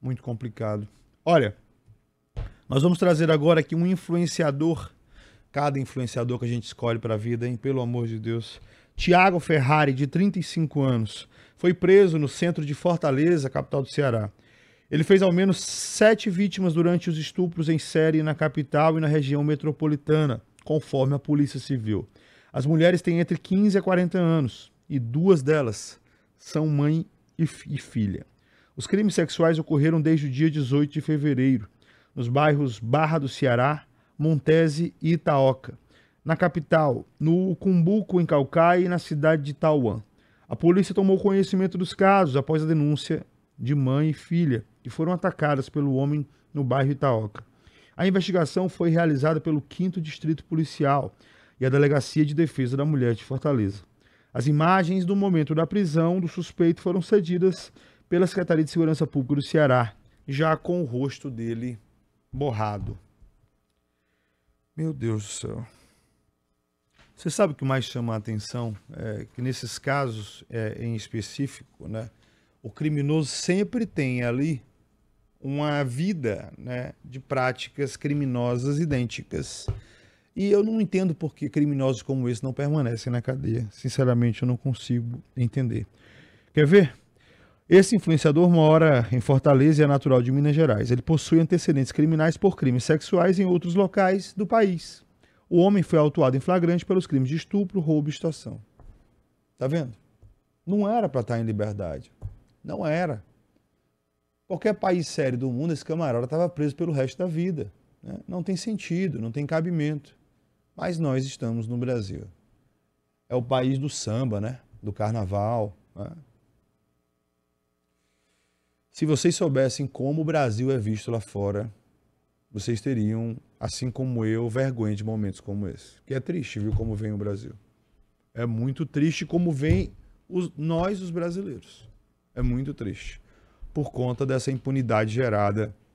Muito complicado. Olha, nós vamos trazer agora aqui um influenciador. Cada influenciador que a gente escolhe para a vida, hein? Pelo amor de Deus. Tiago Ferrari, de 35 anos, foi preso no centro de Fortaleza, capital do Ceará. Ele fez ao menos sete vítimas durante os estupros em série na capital e na região metropolitana, conforme a Polícia Civil. As mulheres têm entre 15 e 40 anos e duas delas são mãe e, filha. Os crimes sexuais ocorreram desde o dia 18 de fevereiro, nos bairros Barra do Ceará, Montese e Itaoca. Na capital, no Cumbuco, em Calcaia, e na cidade de Tauã. A polícia tomou conhecimento dos casos após a denúncia de mãe e filha, que foram atacadas pelo homem no bairro Itaoca. A investigação foi realizada pelo 5 Distrito Policial e a Delegacia de Defesa da Mulher de Fortaleza. As imagens do momento da prisão do suspeito foram cedidas pela Secretaria de Segurança Pública do Ceará, já com o rosto dele borrado. Meu Deus do céu. Você sabe o que mais chama a atenção? É que nesses casos é, em específico, né, o criminoso sempre tem ali uma vida né, de práticas criminosas idênticas. E eu não entendo por que criminosos como esse não permanecem na cadeia. Sinceramente, eu não consigo entender. Quer ver? Esse influenciador mora em Fortaleza e é natural de Minas Gerais. Ele possui antecedentes criminais por crimes sexuais em outros locais do país. O homem foi autuado em flagrante pelos crimes de estupro, roubo e extorsão. Tá vendo? Não era para estar tá em liberdade. Não era. Qualquer país sério do mundo, esse camarada estava preso pelo resto da vida. Né? Não tem sentido, não tem cabimento. Mas nós estamos no Brasil. É o país do samba, né? Do carnaval. Né? Se vocês soubessem como o Brasil é visto lá fora, vocês teriam, assim como eu, vergonha de momentos como esse. Que é triste, viu, como vem o Brasil. É muito triste como vem os, nós, os brasileiros. É muito triste. Por conta dessa impunidade gerada